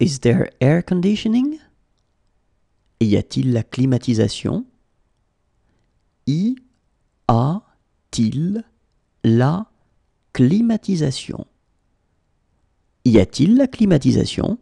Is there air conditioning? Y a-t-il la climatisation? Y a-t-il la climatisation? Y a-t-il la climatisation?